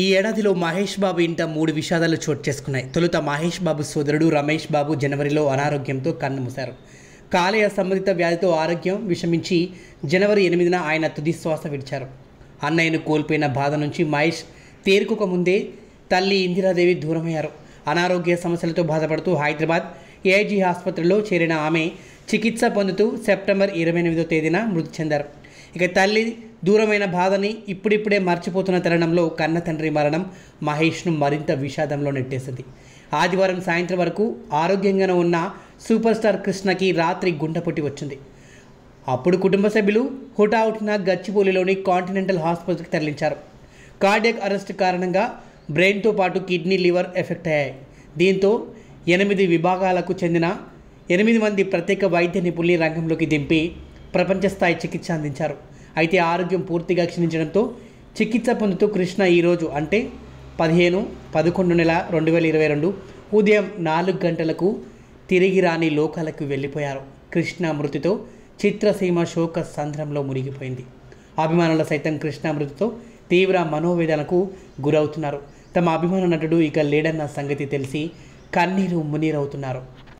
ఈ ఏడాదిలో మహేష్ బాబు ఇంట మూడు విషాదాలు చోటు చేసుకున్నాయి తొలుత మహేష్ బాబు సోదరుడు రమేష్ బాబు జనవరిలో అనారోగ్యంతో కన్నుమూశారు కాలేయ సంబంధిత వ్యాధితో ఆరోగ్యం విషమించి జనవరి ఎనిమిదిన ఆయన తుది శ్వాస విడిచారు అన్నయ్యను కోల్పోయిన బాధ నుంచి మహేష్ ముందే తల్లి ఇందిరాదేవి దూరమయ్యారు అనారోగ్య సమస్యలతో బాధపడుతూ హైదరాబాద్ ఏఐజీ ఆసుపత్రిలో చేరిన ఆమె చికిత్స పొందుతూ సెప్టెంబర్ ఇరవై ఎనిమిదో తేదీన మృతి చెందారు ఇక తల్లి దూరమైన బాధని ఇప్పుడిప్పుడే మర్చిపోతున్న తరుణంలో కన్న తండ్రి మరణం మహేష్ను మరింత విషాదంలో నెట్టేసింది ఆదివారం సాయంత్రం వరకు ఆరోగ్యంగానే ఉన్న సూపర్ స్టార్ కృష్ణకి రాత్రి గుండెపొట్టి వచ్చింది అప్పుడు కుటుంబ సభ్యులు హుటాహుటిన గచ్చిబౌలిలోని కాంటినెంటల్ హాస్పిటల్కి తరలించారు కార్డియక్ అరెస్ట్ కారణంగా బ్రెయిన్తో పాటు కిడ్నీ లివర్ ఎఫెక్ట్ అయ్యాయి దీంతో ఎనిమిది విభాగాలకు చెందిన ఎనిమిది మంది ప్రత్యేక వైద్య నిపుణుల్ని రంగంలోకి దింపి ప్రపంచ స్థాయి చికిత్స అందించారు అయితే ఆరోగ్యం పూర్తిగా క్షీణించడంతో చికిత్స పొందుతూ కృష్ణ ఈరోజు అంటే పదిహేను పదకొండు నెల రెండు వేల ఇరవై రెండు ఉదయం నాలుగు గంటలకు తిరిగి రాని లోకాలకు వెళ్ళిపోయారు కృష్ణ మృతితో చిత్రసీమ శోక సంద్రంలో మునిగిపోయింది అభిమానుల సైతం కృష్ణ మృతితో తీవ్ర మనోవేదనకు గురవుతున్నారు తమ అభిమాన నటుడు ఇక లేడన్న సంగతి తెలిసి కన్నీరు మునీరవుతున్నారు